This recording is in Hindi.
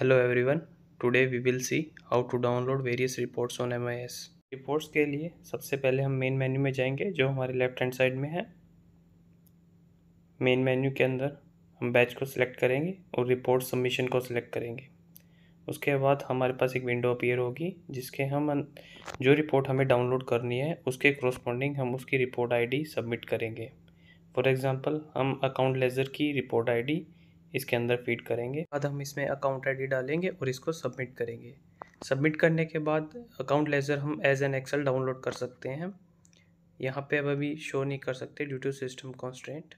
Hello everyone today we will see how to download various reports on MIS. Reports के लिए सबसे पहले हम मेन मेन्यू में जाएंगे जो हमारे लेफ्ट हैंड साइड में है मेन मेन्यू के अंदर हम बैच को सिलेक्ट करेंगे और रिपोर्ट सबमिशन को सिलेक्ट करेंगे उसके बाद हमारे पास एक विंडो अपीयर होगी जिसके हम जो रिपोर्ट हमें डाउनलोड करनी है उसके क्रोस्पॉन्डिंग हम उसकी रिपोर्ट आईडी सबमिट करेंगे फॉर एग्ज़ाम्पल हम अकाउंट लेज़र की रिपोर्ट आईडी इसके अंदर फीड करेंगे बाद हम इसमें अकाउंट आईडी डालेंगे और इसको सबमिट करेंगे सबमिट करने के बाद अकाउंट लेजर हम एज एन एक्सेल डाउनलोड कर सकते हैं यहाँ पे अब अभी शो नहीं कर सकते ड्यू टू सिस्टम कॉन्स्टेंट